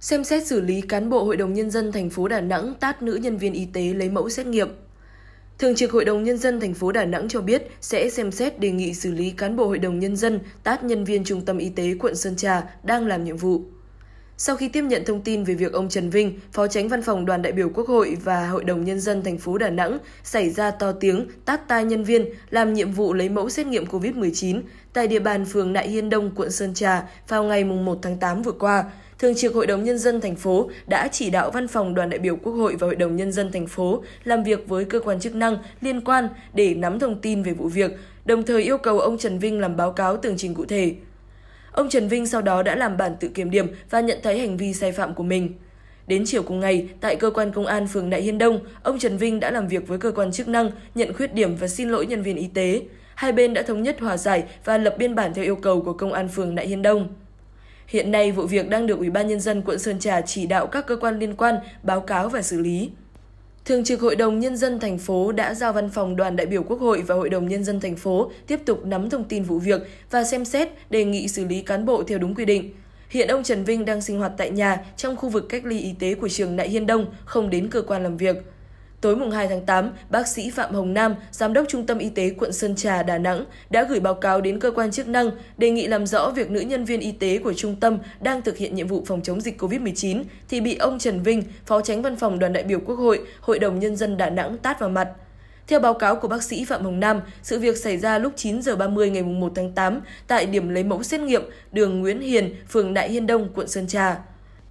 xem xét xử lý cán bộ Hội đồng Nhân dân thành phố Đà Nẵng tát nữ nhân viên y tế lấy mẫu xét nghiệm. Thường trực Hội đồng Nhân dân thành phố Đà Nẵng cho biết sẽ xem xét đề nghị xử lý cán bộ Hội đồng Nhân dân tát nhân viên Trung tâm Y tế quận Sơn Trà đang làm nhiệm vụ. Sau khi tiếp nhận thông tin về việc ông Trần Vinh, Phó Tránh Văn phòng Đoàn đại biểu Quốc hội và Hội đồng Nhân dân thành phố Đà Nẵng xảy ra to tiếng tát tai nhân viên làm nhiệm vụ lấy mẫu xét nghiệm COVID-19 tại địa bàn phường Nại Hiên Đông, quận Sơn Trà vào ngày 1 tháng 8 vừa qua, Thường trực Hội đồng Nhân dân thành phố đã chỉ đạo Văn phòng Đoàn đại biểu Quốc hội và Hội đồng Nhân dân thành phố làm việc với cơ quan chức năng liên quan để nắm thông tin về vụ việc, đồng thời yêu cầu ông Trần Vinh làm báo cáo tường trình cụ thể. Ông Trần Vinh sau đó đã làm bản tự kiểm điểm và nhận thấy hành vi sai phạm của mình. Đến chiều cùng ngày, tại cơ quan công an phường Đại Hiên Đông, ông Trần Vinh đã làm việc với cơ quan chức năng, nhận khuyết điểm và xin lỗi nhân viên y tế. Hai bên đã thống nhất hòa giải và lập biên bản theo yêu cầu của công an phường Đại Hiên Đông. Hiện nay vụ việc đang được Ủy ban nhân dân quận Sơn Trà chỉ đạo các cơ quan liên quan báo cáo và xử lý. Thường trực Hội đồng Nhân dân thành phố đã giao văn phòng đoàn đại biểu Quốc hội và Hội đồng Nhân dân thành phố tiếp tục nắm thông tin vụ việc và xem xét đề nghị xử lý cán bộ theo đúng quy định. Hiện ông Trần Vinh đang sinh hoạt tại nhà trong khu vực cách ly y tế của trường Nại Hiên Đông, không đến cơ quan làm việc. Tối mùng 2 tháng 8, bác sĩ Phạm Hồng Nam, giám đốc Trung tâm Y tế quận Sơn Trà, Đà Nẵng đã gửi báo cáo đến cơ quan chức năng đề nghị làm rõ việc nữ nhân viên y tế của trung tâm đang thực hiện nhiệm vụ phòng chống dịch COVID-19 thì bị ông Trần Vinh, phó tránh văn phòng đoàn đại biểu Quốc hội, Hội đồng nhân dân Đà Nẵng tát vào mặt. Theo báo cáo của bác sĩ Phạm Hồng Nam, sự việc xảy ra lúc 9 giờ 30 ngày 1 tháng 8 tại điểm lấy mẫu xét nghiệm đường Nguyễn Hiền, phường Đại Hiên Đông, quận Sơn Trà.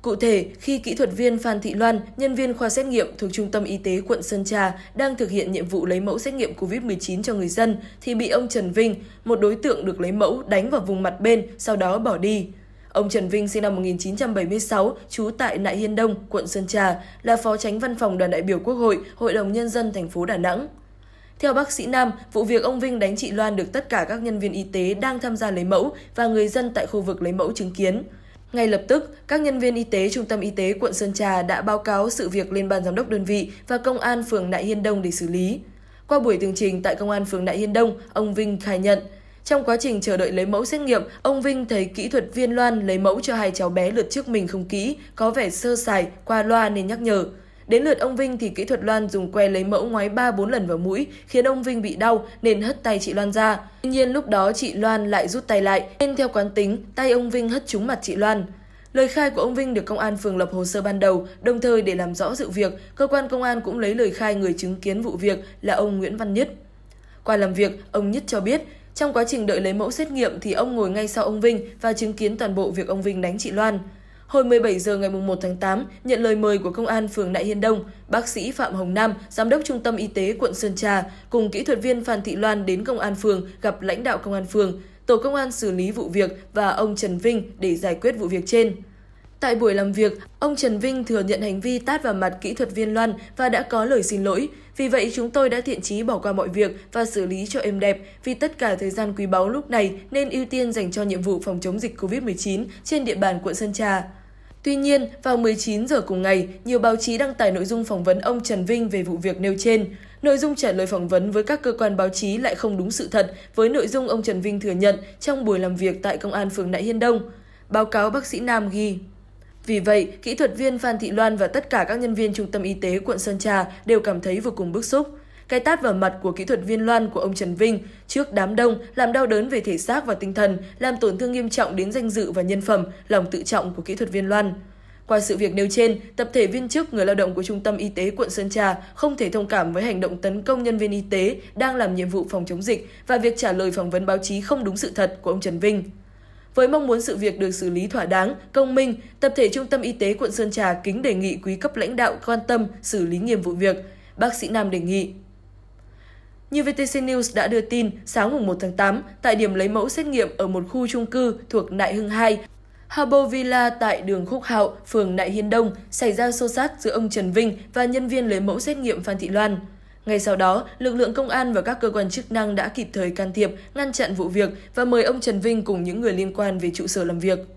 Cụ thể, khi kỹ thuật viên Phan Thị Loan, nhân viên khoa xét nghiệm thuộc Trung tâm Y tế quận Sơn Trà đang thực hiện nhiệm vụ lấy mẫu xét nghiệm COVID-19 cho người dân, thì bị ông Trần Vinh, một đối tượng được lấy mẫu đánh vào vùng mặt bên, sau đó bỏ đi. Ông Trần Vinh sinh năm 1976, trú tại Nại Hiên Đông, quận Sơn Trà, là phó tránh văn phòng đoàn đại biểu Quốc hội, Hội đồng Nhân dân thành phố Đà Nẵng. Theo bác sĩ Nam, vụ việc ông Vinh đánh chị Loan được tất cả các nhân viên y tế đang tham gia lấy mẫu và người dân tại khu vực lấy mẫu chứng kiến. Ngay lập tức, các nhân viên y tế Trung tâm Y tế quận Sơn Trà đã báo cáo sự việc lên ban giám đốc đơn vị và công an phường Đại Hiên Đông để xử lý. Qua buổi tường trình tại công an phường Đại Hiên Đông, ông Vinh khai nhận, trong quá trình chờ đợi lấy mẫu xét nghiệm, ông Vinh thấy kỹ thuật viên Loan lấy mẫu cho hai cháu bé lượt trước mình không kỹ, có vẻ sơ sài, qua loa nên nhắc nhở. Đến lượt ông Vinh thì kỹ thuật Loan dùng que lấy mẫu ngoái 3-4 lần vào mũi, khiến ông Vinh bị đau nên hất tay chị Loan ra. Tuy nhiên lúc đó chị Loan lại rút tay lại, nên theo quán tính, tay ông Vinh hất trúng mặt chị Loan. Lời khai của ông Vinh được công an phường lập hồ sơ ban đầu, đồng thời để làm rõ sự việc, cơ quan công an cũng lấy lời khai người chứng kiến vụ việc là ông Nguyễn Văn Nhất. Qua làm việc, ông Nhất cho biết, trong quá trình đợi lấy mẫu xét nghiệm thì ông ngồi ngay sau ông Vinh và chứng kiến toàn bộ việc ông Vinh đánh chị Loan. Hồi 17 giờ ngày 1 tháng 8, nhận lời mời của Công an phường Nại Hiên Đông, bác sĩ Phạm Hồng Nam, Giám đốc Trung tâm Y tế quận Sơn Trà, cùng kỹ thuật viên Phan Thị Loan đến Công an phường gặp lãnh đạo Công an phường, Tổ Công an xử lý vụ việc và ông Trần Vinh để giải quyết vụ việc trên. Tại buổi làm việc, ông Trần Vinh thừa nhận hành vi tát vào mặt kỹ thuật viên Loan và đã có lời xin lỗi. Vì vậy, chúng tôi đã thiện chí bỏ qua mọi việc và xử lý cho êm đẹp vì tất cả thời gian quý báu lúc này nên ưu tiên dành cho nhiệm vụ phòng chống dịch COVID-19 trên địa bàn quận Sơn Trà. Tuy nhiên, vào 19 giờ cùng ngày, nhiều báo chí đăng tải nội dung phỏng vấn ông Trần Vinh về vụ việc nêu trên. Nội dung trả lời phỏng vấn với các cơ quan báo chí lại không đúng sự thật với nội dung ông Trần Vinh thừa nhận trong buổi làm việc tại Công an phường Đại Hiên Đông. Báo cáo bác sĩ Nam ghi. Vì vậy, kỹ thuật viên Phan Thị Loan và tất cả các nhân viên trung tâm y tế quận Sơn Trà đều cảm thấy vô cùng bức xúc cái tát vào mặt của kỹ thuật viên Loan của ông Trần Vinh trước đám đông làm đau đớn về thể xác và tinh thần, làm tổn thương nghiêm trọng đến danh dự và nhân phẩm, lòng tự trọng của kỹ thuật viên Loan. Qua sự việc nêu trên, tập thể viên chức người lao động của Trung tâm Y tế quận Sơn Trà không thể thông cảm với hành động tấn công nhân viên y tế đang làm nhiệm vụ phòng chống dịch và việc trả lời phỏng vấn báo chí không đúng sự thật của ông Trần Vinh. Với mong muốn sự việc được xử lý thỏa đáng, công minh, tập thể Trung tâm Y tế quận Sơn Trà kính đề nghị quý cấp lãnh đạo quan tâm xử lý nghiêm vụ việc. Bác sĩ Nam đề nghị như VTC News đã đưa tin, sáng mùng 1 tháng 8, tại điểm lấy mẫu xét nghiệm ở một khu chung cư thuộc Nại Hưng 2, Habo Villa tại đường Khúc Hạo, phường Nại Hiên Đông xảy ra xô xát giữa ông Trần Vinh và nhân viên lấy mẫu xét nghiệm Phan Thị Loan. Ngay sau đó, lực lượng công an và các cơ quan chức năng đã kịp thời can thiệp, ngăn chặn vụ việc và mời ông Trần Vinh cùng những người liên quan về trụ sở làm việc.